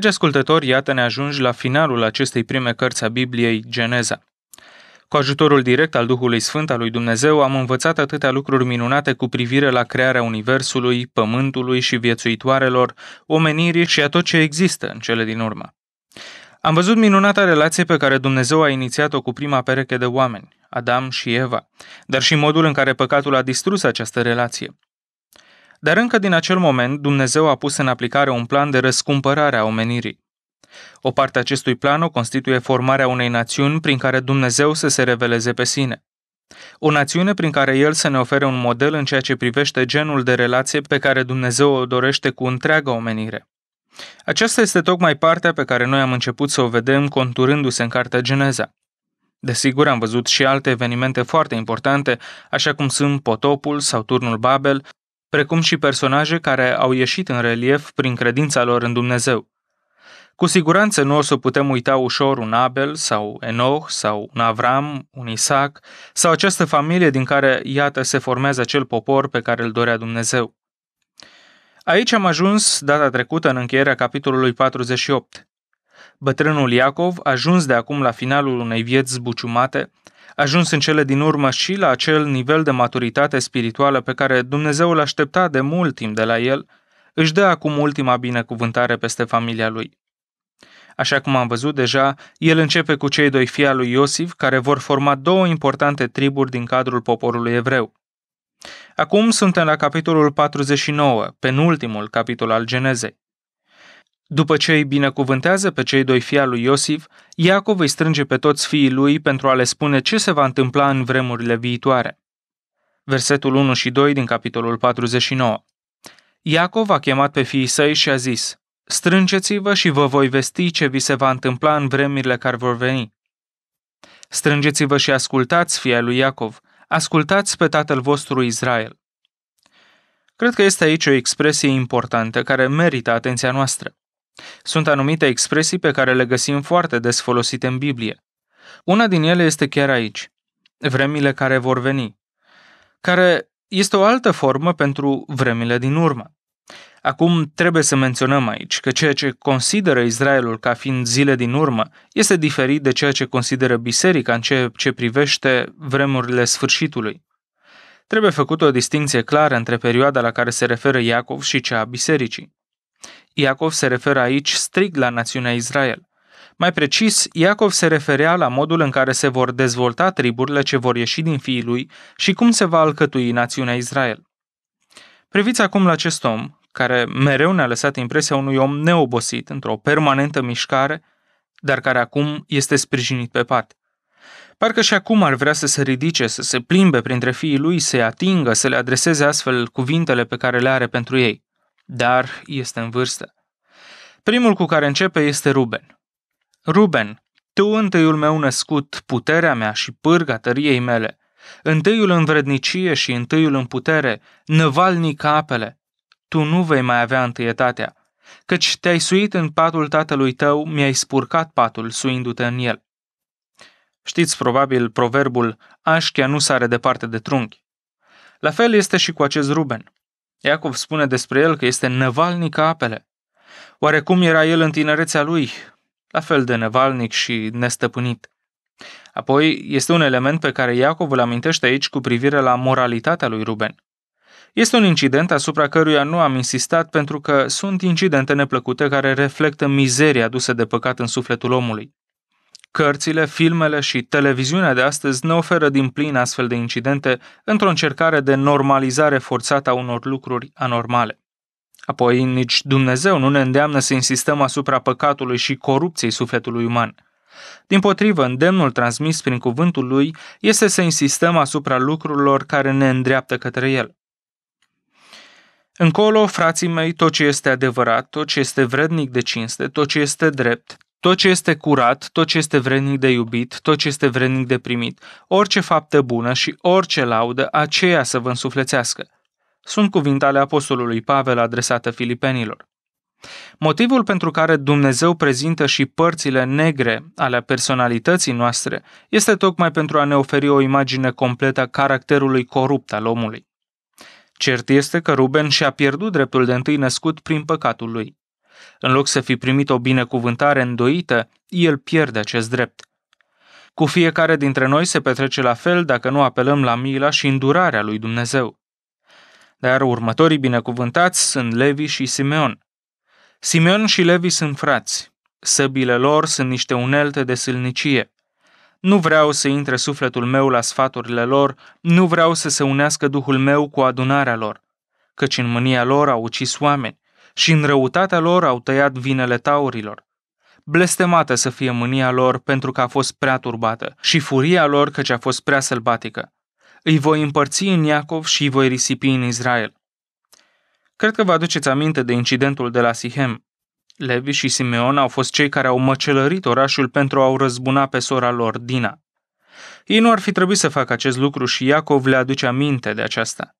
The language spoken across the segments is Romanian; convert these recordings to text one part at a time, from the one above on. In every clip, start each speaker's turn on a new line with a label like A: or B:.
A: Dragi ascultători, iată ne ajungi la finalul acestei prime cărți a Bibliei, Geneza. Cu ajutorul direct al Duhului Sfânt al lui Dumnezeu am învățat atâtea lucruri minunate cu privire la crearea Universului, Pământului și viețuitoarelor, omenirii și a tot ce există în cele din urmă. Am văzut minunata relație pe care Dumnezeu a inițiat-o cu prima pereche de oameni, Adam și Eva, dar și modul în care păcatul a distrus această relație. Dar încă din acel moment, Dumnezeu a pus în aplicare un plan de răscumpărare a omenirii. O parte a acestui plan o constituie formarea unei națiuni prin care Dumnezeu să se reveleze pe sine. O națiune prin care El să ne ofere un model în ceea ce privește genul de relație pe care Dumnezeu o dorește cu întreaga omenire. Aceasta este tocmai partea pe care noi am început să o vedem conturându-se în Cartea Geneza. Desigur, am văzut și alte evenimente foarte importante, așa cum sunt potopul sau turnul Babel, precum și personaje care au ieșit în relief prin credința lor în Dumnezeu. Cu siguranță nu o să putem uita ușor un Abel sau Enoch sau un Avram, un Isaac sau această familie din care, iată, se formează acel popor pe care îl dorea Dumnezeu. Aici am ajuns data trecută în încheierea capitolului 48 bătrânul Iacov, ajuns de acum la finalul unei vieți zbuciumate, ajuns în cele din urmă și la acel nivel de maturitate spirituală pe care Dumnezeu l aștepta de mult timp de la el, își dă acum ultima binecuvântare peste familia lui. Așa cum am văzut deja, el începe cu cei doi fii al lui Iosif, care vor forma două importante triburi din cadrul poporului evreu. Acum suntem la capitolul 49, penultimul capitol al Genezei. După ce îi binecuvântează pe cei doi fii al lui Iosif, Iacov îi strânge pe toți fiii lui pentru a le spune ce se va întâmpla în vremurile viitoare. Versetul 1 și 2 din capitolul 49. Iacov a chemat pe fiii săi și a zis, Strângeți-vă și vă voi vesti ce vi se va întâmpla în vremurile care vor veni. Strângeți-vă și ascultați fia lui Iacov, ascultați pe tatăl vostru Israel. Cred că este aici o expresie importantă care merită atenția noastră. Sunt anumite expresii pe care le găsim foarte des folosite în Biblie. Una din ele este chiar aici, vremile care vor veni, care este o altă formă pentru vremile din urmă. Acum trebuie să menționăm aici că ceea ce consideră Israelul ca fiind zile din urmă este diferit de ceea ce consideră biserica în ceea ce privește vremurile sfârșitului. Trebuie făcută o distinție clară între perioada la care se referă Iacov și cea a bisericii. Iacov se referă aici strict la națiunea Israel. Mai precis, Iacov se referea la modul în care se vor dezvolta triburile ce vor ieși din fiii lui și cum se va alcătui națiunea Israel. Priviți acum la acest om, care mereu ne-a lăsat impresia unui om neobosit, într-o permanentă mișcare, dar care acum este sprijinit pe pat. Parcă și acum ar vrea să se ridice, să se plimbe printre fiii lui, să-i atingă, să le adreseze astfel cuvintele pe care le are pentru ei dar este în vârstă. Primul cu care începe este Ruben. Ruben, tu întâiul meu născut, puterea mea și pârga tăriei mele, întâiul în vrednicie și întâiul în putere, năvalnic apele, tu nu vei mai avea întâietatea, căci te-ai suit în patul tatălui tău, mi-ai spurcat patul, suindu-te în el. Știți probabil proverbul, așchea nu sare departe de trunchi. La fel este și cu acest Ruben. Iacov spune despre el că este nevalnic ca apele. Oarecum era el în tinerețea lui, la fel de nevalnic și nestăpânit. Apoi, este un element pe care Iacov îl amintește aici cu privire la moralitatea lui Ruben. Este un incident asupra căruia nu am insistat pentru că sunt incidente neplăcute care reflectă mizeria adusă de păcat în sufletul omului. Cărțile, filmele și televiziunea de astăzi ne oferă din plin astfel de incidente într-o încercare de normalizare forțată a unor lucruri anormale. Apoi, nici Dumnezeu nu ne îndeamnă să insistăm asupra păcatului și corupției sufletului uman. Din potrivă, îndemnul transmis prin cuvântul lui este să insistăm asupra lucrurilor care ne îndreaptă către el. Încolo, frații mei, tot ce este adevărat, tot ce este vrednic de cinste, tot ce este drept, tot ce este curat, tot ce este vrednic de iubit, tot ce este vrednic de primit, orice faptă bună și orice laudă, aceea să vă însuflețească. Sunt cuvinte ale apostolului Pavel adresate filipenilor. Motivul pentru care Dumnezeu prezintă și părțile negre ale personalității noastre este tocmai pentru a ne oferi o imagine completă a caracterului corupt al omului. Cert este că Ruben și-a pierdut dreptul de întâi născut prin păcatul lui. În loc să fi primit o binecuvântare îndoită, el pierde acest drept. Cu fiecare dintre noi se petrece la fel dacă nu apelăm la mila și îndurarea lui Dumnezeu. Dar următorii binecuvântați sunt Levi și Simeon. Simeon și Levi sunt frați. Săbile lor sunt niște unelte de sâlnicie. Nu vreau să intre sufletul meu la sfaturile lor, nu vreau să se unească duhul meu cu adunarea lor, căci în mânia lor au ucis oameni, și în răutatea lor au tăiat vinele taurilor. Blestemată să fie mânia lor pentru că a fost prea turbată și furia lor căci a fost prea sălbatică. Îi voi împărți în Iacov și îi voi risipi în Israel. Cred că vă aduceți aminte de incidentul de la Sihem. Levi și Simeon au fost cei care au măcelărit orașul pentru a-o răzbuna pe sora lor, Dina. Ei nu ar fi trebuit să facă acest lucru și Iacov le aduce aminte de aceasta.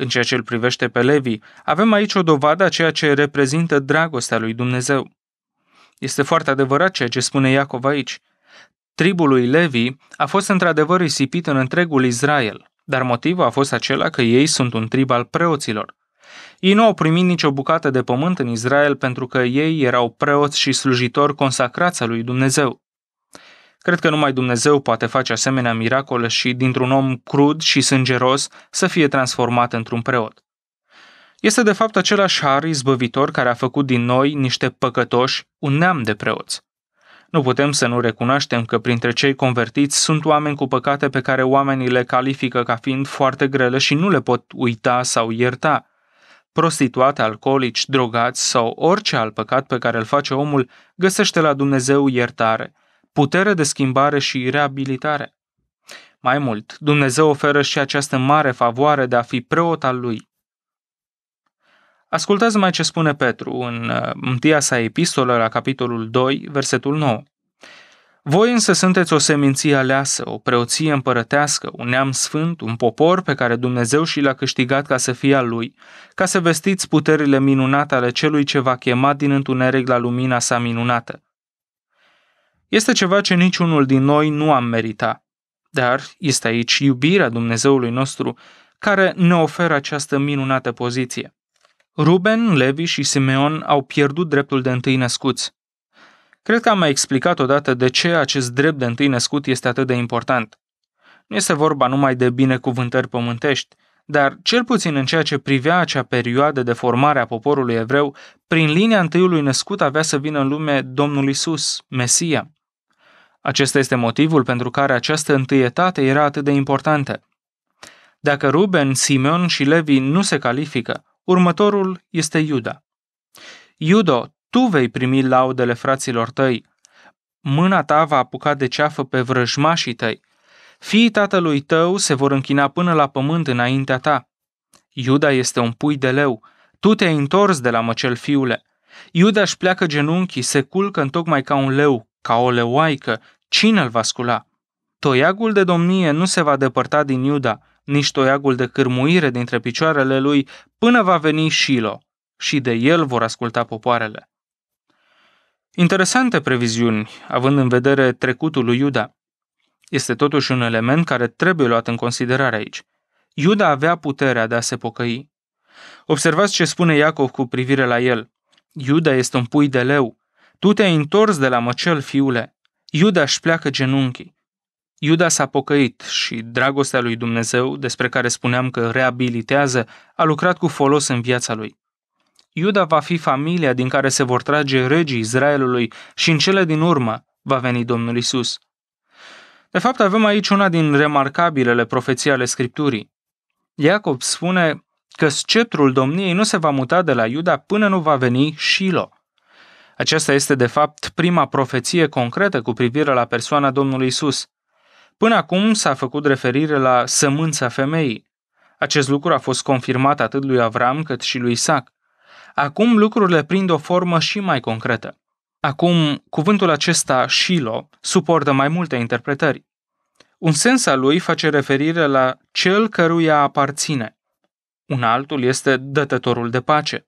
A: În ceea ce îl privește pe Levi, avem aici o dovadă a ceea ce reprezintă dragostea lui Dumnezeu. Este foarte adevărat ceea ce spune Iacov aici. Tribul lui Levi a fost într-adevăr risipit în întregul Israel, dar motivul a fost acela că ei sunt un trib al preoților. Ei nu au primit nicio bucată de pământ în Israel pentru că ei erau preoți și slujitori consacrați a lui Dumnezeu. Cred că numai Dumnezeu poate face asemenea miracole și dintr-un om crud și sângeros să fie transformat într-un preot. Este de fapt același har izbăvitor care a făcut din noi niște păcătoși un neam de preoți. Nu putem să nu recunoaștem că printre cei convertiți sunt oameni cu păcate pe care oamenii le califică ca fiind foarte grele și nu le pot uita sau ierta. Prostituate, alcoolici, drogați sau orice alt păcat pe care îl face omul găsește la Dumnezeu iertare – putere de schimbare și reabilitare. Mai mult, Dumnezeu oferă și această mare favoare de a fi preot al lui. Ascultați mai ce spune Petru în uh, întia sa epistolă la capitolul 2, versetul 9. Voi însă sunteți o seminție aleasă, o preoție împărătească, un neam sfânt, un popor pe care Dumnezeu și l-a câștigat ca să fie al lui, ca să vestiți puterile minunate ale celui ce va chema din întuneric la lumina sa minunată. Este ceva ce niciunul din noi nu am merita. Dar este aici iubirea Dumnezeului nostru care ne oferă această minunată poziție. Ruben, Levi și Simeon au pierdut dreptul de întâi născuți. Cred că am mai explicat odată de ce acest drept de întâi născut este atât de important. Nu este vorba numai de binecuvântări pământești, dar cel puțin în ceea ce privea acea perioadă de formare a poporului evreu, prin linia întâiului născut avea să vină în lume Domnul Isus, Mesia. Acesta este motivul pentru care această întâietate era atât de importantă. Dacă Ruben, Simeon și Levi nu se califică, următorul este Iuda. Iudo, tu vei primi laudele fraților tăi. Mâna ta va apuca de ceafă pe vrăjmașii tăi. Fiii tatălui tău se vor închina până la pământ înaintea ta. Iuda este un pui de leu. Tu te-ai întors de la măcel, fiule. Iuda își pleacă genunchii, se culcă tocmai ca un leu, ca o leoaică, cine îl va scula? Toiagul de domnie nu se va depărta din Iuda, nici toiagul de cârmuire dintre picioarele lui, până va veni Shilo, și de el vor asculta popoarele. Interesante previziuni, având în vedere trecutul lui Iuda. Este totuși un element care trebuie luat în considerare aici. Iuda avea puterea de a se pocăi. Observați ce spune Iacov cu privire la el. Iuda este un pui de leu, tu te-ai întors de la măcel, fiule. Iuda își pleacă genunchii. Iuda s-a pocăit și dragostea lui Dumnezeu, despre care spuneam că reabilitează, a lucrat cu folos în viața lui. Iuda va fi familia din care se vor trage regii Israelului și în cele din urmă va veni Domnul Isus. De fapt, avem aici una din remarcabilele profeții ale Scripturii. Iacob spune că sceptrul domniei nu se va muta de la Iuda până nu va veni Shiloh. Aceasta este, de fapt, prima profeție concretă cu privire la persoana Domnului Isus. Până acum s-a făcut referire la sămânța femeii. Acest lucru a fost confirmat atât lui Avram cât și lui Isaac. Acum lucrurile prind o formă și mai concretă. Acum, cuvântul acesta, Shilo, suportă mai multe interpretări. Un sens al lui face referire la cel căruia aparține. Un altul este dătătorul de pace.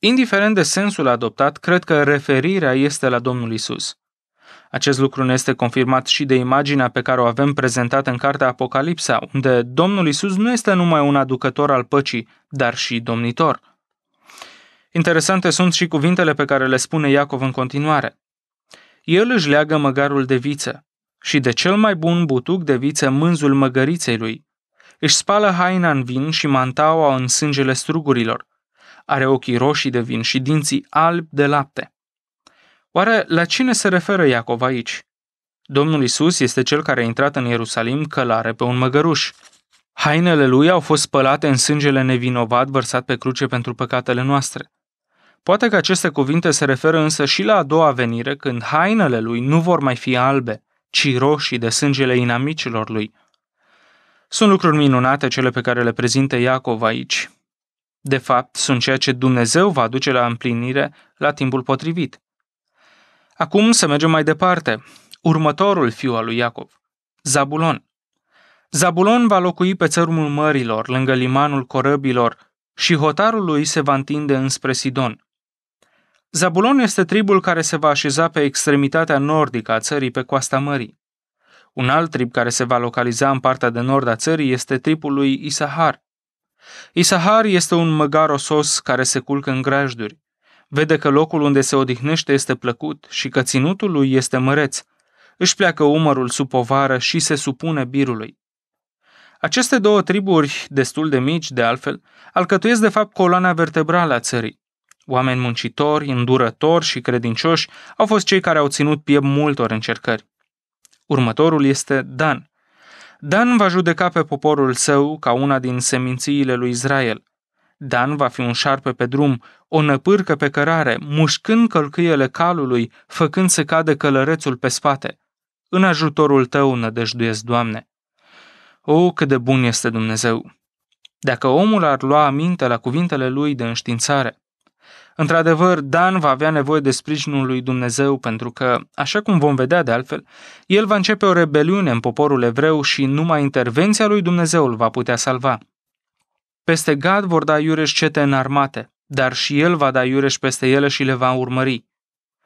A: Indiferent de sensul adoptat, cred că referirea este la Domnul Isus. Acest lucru ne este confirmat și de imaginea pe care o avem prezentată în cartea Apocalipsa, unde Domnul Isus nu este numai un aducător al păcii, dar și domnitor. Interesante sunt și cuvintele pe care le spune Iacov în continuare. El își leagă măgarul de viță și de cel mai bun butuc de viță mânzul măgăriței lui. Își spală haina în vin și mantaua în sângele strugurilor are ochii roșii de vin și dinții albi de lapte. Oare la cine se referă Iacov aici? Domnul Isus este cel care a intrat în Ierusalim călare pe un măgăruș. Hainele lui au fost spălate în sângele nevinovat vărsat pe cruce pentru păcatele noastre. Poate că aceste cuvinte se referă însă și la a doua venire, când hainele lui nu vor mai fi albe, ci roșii de sângele inamicilor lui. Sunt lucruri minunate cele pe care le prezintă Iacov aici, de fapt, sunt ceea ce Dumnezeu va aduce la împlinire la timpul potrivit. Acum să mergem mai departe. Următorul fiu al lui Iacov, Zabulon. Zabulon va locui pe țărmul mărilor, lângă limanul corăbilor, și hotarul lui se va întinde înspre Sidon. Zabulon este tribul care se va așeza pe extremitatea nordică a țării pe coasta mării. Un alt trib care se va localiza în partea de nord a țării este tribul lui Isahar. Isahar este un măgar osos care se culcă în grajduri. Vede că locul unde se odihnește este plăcut și că ținutul lui este măreț. Își pleacă umărul sub povară și se supune birului. Aceste două triburi, destul de mici de altfel, alcătuiesc de fapt coloana vertebrală a țării. Oameni muncitori, îndurători și credincioși au fost cei care au ținut piept multor încercări. Următorul este Dan, Dan va judeca pe poporul său ca una din semințiile lui Israel. Dan va fi un șarpe pe drum, o năpârcă pe cărare, mușcând călcâiele calului, făcând să cadă călărețul pe spate. În ajutorul tău nădăjduiesc, Doamne! O, cât de bun este Dumnezeu! Dacă omul ar lua aminte la cuvintele lui de înștiințare, Într-adevăr, Dan va avea nevoie de sprijinul lui Dumnezeu pentru că, așa cum vom vedea de altfel, el va începe o rebeliune în poporul evreu și numai intervenția lui Dumnezeu îl va putea salva. Peste Gad vor da iureș cete înarmate, dar și el va da iureș peste ele și le va urmări.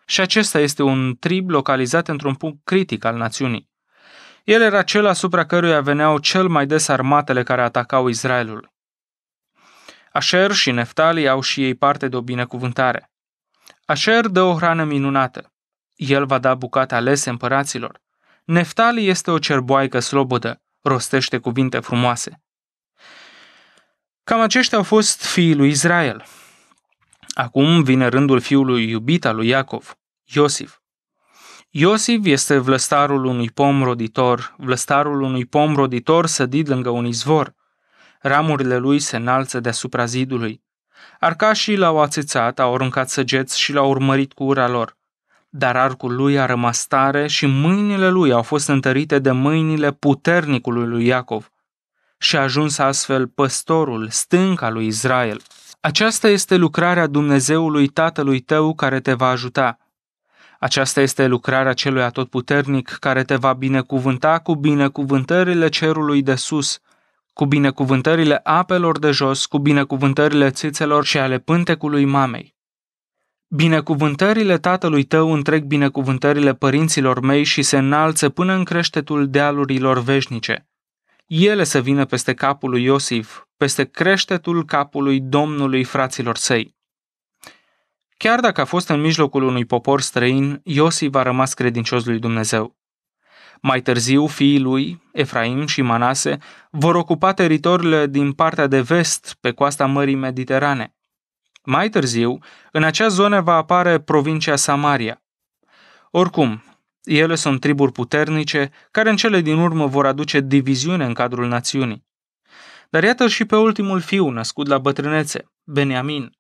A: Și acesta este un trib localizat într-un punct critic al națiunii. El era cel asupra căruia veneau cel mai des armatele care atacau Israelul. Asher și Neftali au și ei parte de o binecuvântare. Așer dă o hrană minunată. El va da bucate alese împăraților. Neftali este o cerboaică slobodă, rostește cuvinte frumoase. Cam aceștia au fost fiii lui Israel. Acum vine rândul fiului iubit al lui Iacov, Iosif. Iosif este vlăstarul unui pom roditor, vlăstarul unui pom roditor sădit lângă un izvor – ramurile lui se înalță deasupra zidului. Arcașii l-au ațețat, au aruncat săgeți și l-au urmărit cu ura lor. Dar arcul lui a rămas tare și mâinile lui au fost întărite de mâinile puternicului lui Iacov și a ajuns astfel păstorul, stânca lui Israel. Aceasta este lucrarea Dumnezeului Tatălui tău care te va ajuta. Aceasta este lucrarea celui atotputernic care te va binecuvânta cu binecuvântările cerului de sus – cu binecuvântările apelor de jos, cu binecuvântările țițelor și ale pântecului mamei. Binecuvântările tatălui tău întreg binecuvântările părinților mei și se înalță până în creștetul dealurilor veșnice. Ele să vină peste capul lui Iosif, peste creștetul capului Domnului fraților săi. Chiar dacă a fost în mijlocul unui popor străin, Iosif a rămas credincios lui Dumnezeu. Mai târziu, fiii lui, Efraim și Manase, vor ocupa teritoriile din partea de vest, pe coasta Mării Mediterane. Mai târziu, în acea zonă va apare provincia Samaria. Oricum, ele sunt triburi puternice care în cele din urmă vor aduce diviziune în cadrul națiunii. Dar iată și pe ultimul fiu născut la bătrânețe, Beniamin.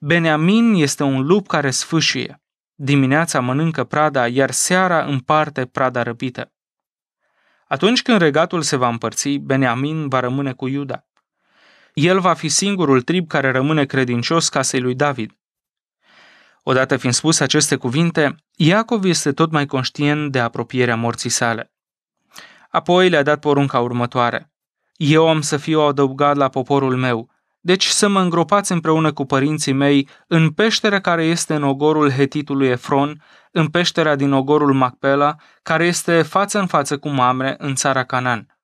A: Beniamin este un lup care sfâșie. Dimineața mănâncă prada, iar seara împarte prada răpită. Atunci când regatul se va împărți, Beniamin va rămâne cu Iuda. El va fi singurul trib care rămâne credincios casei lui David. Odată fiind spus aceste cuvinte, Iacov este tot mai conștient de apropierea morții sale. Apoi le-a dat porunca următoare. Eu am să fiu adăugat la poporul meu, deci să mă îngropați împreună cu părinții mei în peștera care este în ogorul hetitului Efron, în peștera din ogorul Macpela, care este față în față cu Mamre în țara Canaan.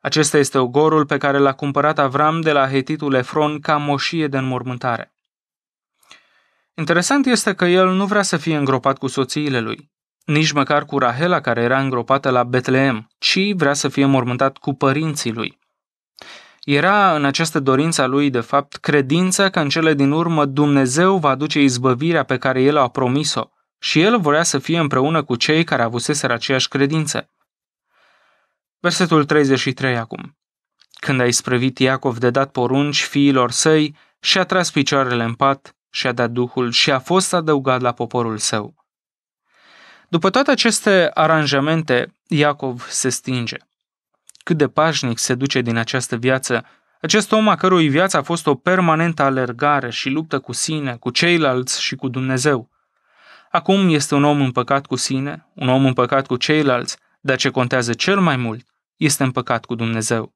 A: Acesta este ogorul pe care l-a cumpărat Avram de la hetitul Efron ca moșie de înmormântare. Interesant este că el nu vrea să fie îngropat cu soțiile lui, nici măcar cu Rahela care era îngropată la Betleem, ci vrea să fie mormântat cu părinții lui. Era în această dorință a lui, de fapt, credința că în cele din urmă Dumnezeu va aduce izbăvirea pe care el a promis-o și el vrea să fie împreună cu cei care avuseseră aceeași credință. Versetul 33 acum. Când a isprăvit Iacov de dat porunci fiilor săi, și-a tras picioarele în pat, și-a dat duhul și a fost adăugat la poporul său. După toate aceste aranjamente, Iacov se stinge – cât de pașnic se duce din această viață, acest om a cărui viață a fost o permanentă alergare și luptă cu sine, cu ceilalți și cu Dumnezeu. Acum este un om împăcat cu sine, un om împăcat cu ceilalți, dar ce contează cel mai mult este împăcat cu Dumnezeu.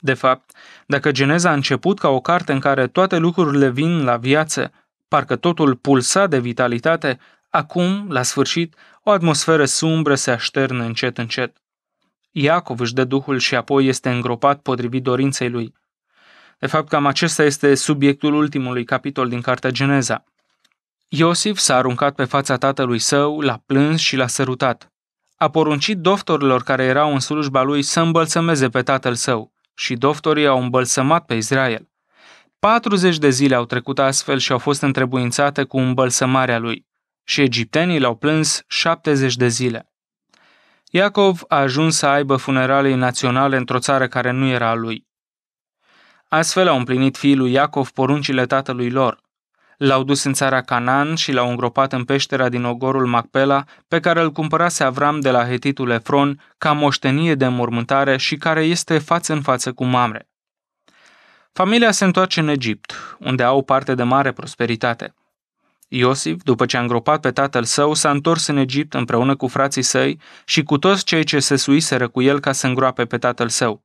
A: De fapt, dacă Geneza a început ca o carte în care toate lucrurile vin la viață, parcă totul pulsa de vitalitate, acum, la sfârșit, o atmosferă sumbră se așterne încet încet. Iacov își dă Duhul și apoi este îngropat potrivit dorinței lui. De fapt, cam acesta este subiectul ultimului capitol din Cartea Geneza. Iosif s-a aruncat pe fața tatălui său, l-a plâns și l-a sărutat. A poruncit doftorilor care erau în slujba lui să îmbălsămeze pe tatăl său și doftorii au îmbălsămat pe Israel. 40 de zile au trecut astfel și au fost întrebuințate cu îmbălsămarea lui și egiptenii l-au plâns 70 de zile. Iacov a ajuns să aibă funerale naționale într-o țară care nu era a lui. Astfel au împlinit fiul lui Iacov poruncile tatălui lor. L-au dus în țara Canaan și l-au îngropat în peștera din ogorul Macpela, pe care îl cumpărase Avram de la hetitul Efron, ca moștenie de mormântare și care este față în față cu Mamre. Familia se întoarce în Egipt, unde au parte de mare prosperitate – Iosif, după ce a îngropat pe tatăl său, s-a întors în Egipt împreună cu frații săi și cu toți cei ce se suiseră cu el ca să îngroape pe tatăl său.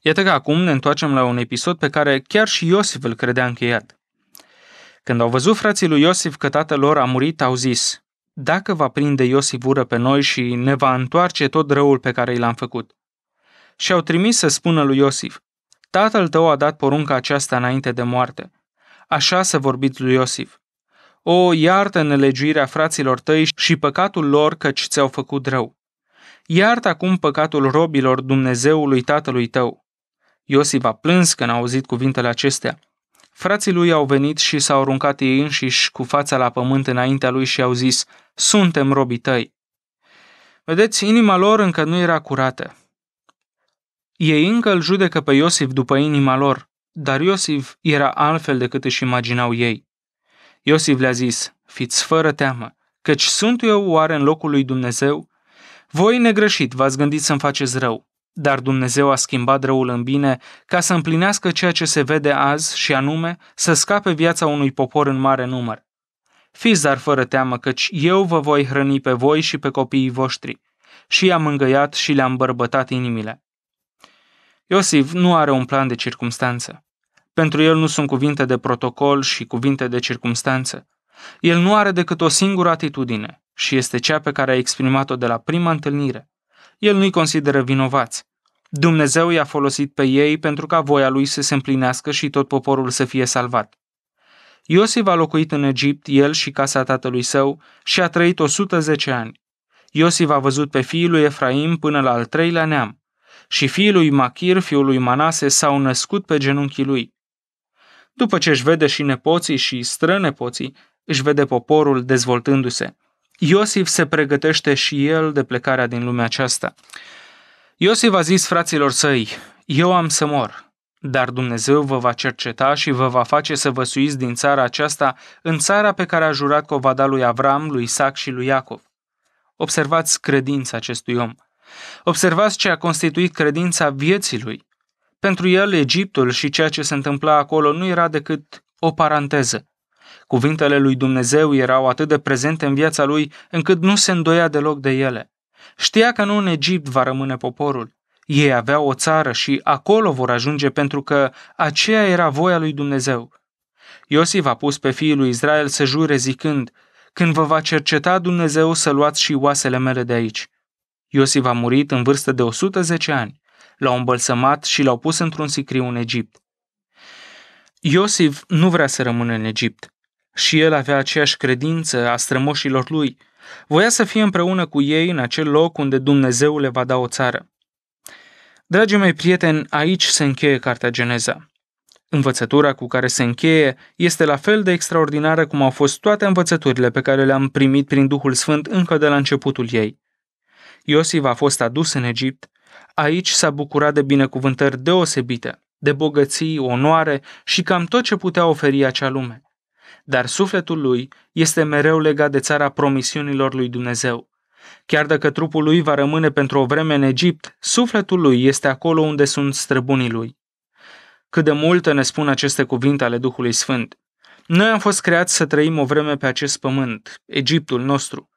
A: Iată că acum ne întoarcem la un episod pe care chiar și Iosif îl credea încheiat. Când au văzut frații lui Iosif că tatăl lor a murit, au zis, Dacă va prinde Iosif ură pe noi și ne va întoarce tot răul pe care l-am făcut. Și au trimis să spună lui Iosif, Tatăl tău a dat porunca aceasta înainte de moarte. Așa să vorbiți lui Iosif. O, iartă nelegiuirea fraților tăi și păcatul lor căci ți-au făcut rău. Iartă acum păcatul robilor Dumnezeului tatălui tău. Iosif a plâns când a auzit cuvintele acestea. Frații lui au venit și s-au aruncat ei înșiși cu fața la pământ înaintea lui și au zis, Suntem robii tăi. Vedeți, inima lor încă nu era curată. Ei încă îl judecă pe Iosif după inima lor, dar Iosif era altfel decât își imaginau ei. Iosif le-a zis, fiți fără teamă, căci sunt eu oare în locul lui Dumnezeu? Voi negreșit v-ați gândit să-mi faceți rău, dar Dumnezeu a schimbat răul în bine ca să împlinească ceea ce se vede azi și anume să scape viața unui popor în mare număr. Fiți dar fără teamă, căci eu vă voi hrăni pe voi și pe copiii voștri. Și i-am îngăiat și le-am bărbătat inimile. Iosif nu are un plan de circumstanță. Pentru el nu sunt cuvinte de protocol și cuvinte de circumstanță. El nu are decât o singură atitudine și este cea pe care a exprimat-o de la prima întâlnire. El nu-i consideră vinovați. Dumnezeu i-a folosit pe ei pentru ca voia lui să se împlinească și tot poporul să fie salvat. Iosif a locuit în Egipt, el și casa tatălui său, și a trăit 110 ani. Iosif a văzut pe fiul lui Efraim până la al treilea neam. Și fiul lui Machir, fiul lui Manase, s-au născut pe genunchii lui. După ce își vede și nepoții și strănepoții, își vede poporul dezvoltându-se. Iosif se pregătește și el de plecarea din lumea aceasta. Iosif a zis fraților săi, eu am să mor, dar Dumnezeu vă va cerceta și vă va face să vă suiți din țara aceasta în țara pe care a jurat că o va da lui Avram, lui Isaac și lui Iacov. Observați credința acestui om. Observați ce a constituit credința vieții lui. Pentru el, Egiptul și ceea ce se întâmpla acolo nu era decât o paranteză. Cuvintele lui Dumnezeu erau atât de prezente în viața lui încât nu se îndoia deloc de ele. Știa că nu în Egipt va rămâne poporul. Ei aveau o țară și acolo vor ajunge pentru că aceea era voia lui Dumnezeu. Iosif a pus pe fiul lui Israel să jure zicând, când vă va cerceta Dumnezeu să luați și oasele mele de aici. Iosif a murit în vârstă de 110 ani l-au îmbălsămat și l-au pus într-un sicriu în Egipt. Iosif nu vrea să rămână în Egipt și el avea aceeași credință a strămoșilor lui. Voia să fie împreună cu ei în acel loc unde Dumnezeu le va da o țară. Dragii mei prieteni, aici se încheie Cartea Geneza. Învățătura cu care se încheie este la fel de extraordinară cum au fost toate învățăturile pe care le-am primit prin Duhul Sfânt încă de la începutul ei. Iosif a fost adus în Egipt, Aici s-a bucurat de binecuvântări deosebite, de bogății, onoare și cam tot ce putea oferi acea lume. Dar sufletul lui este mereu legat de țara promisiunilor lui Dumnezeu. Chiar dacă trupul lui va rămâne pentru o vreme în Egipt, sufletul lui este acolo unde sunt străbunii lui. Cât de multe ne spun aceste cuvinte ale Duhului Sfânt. Noi am fost creați să trăim o vreme pe acest pământ, Egiptul nostru,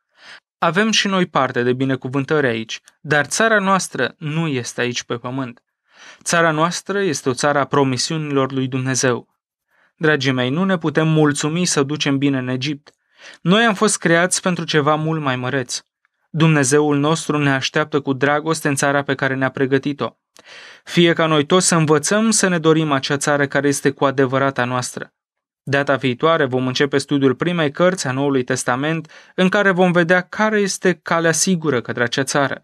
A: avem și noi parte de binecuvântări aici, dar țara noastră nu este aici pe pământ. Țara noastră este o țară a promisiunilor lui Dumnezeu. Dragii mei, nu ne putem mulțumi să ducem bine în Egipt. Noi am fost creați pentru ceva mult mai măreț. Dumnezeul nostru ne așteaptă cu dragoste în țara pe care ne-a pregătit-o. Fie ca noi toți să învățăm să ne dorim acea țară care este cu adevărata noastră. Data viitoare vom începe studiul primei cărți a Noului Testament, în care vom vedea care este calea sigură către acea țară.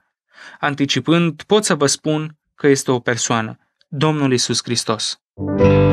A: Anticipând, pot să vă spun că este o persoană, Domnul Isus Hristos. Muzica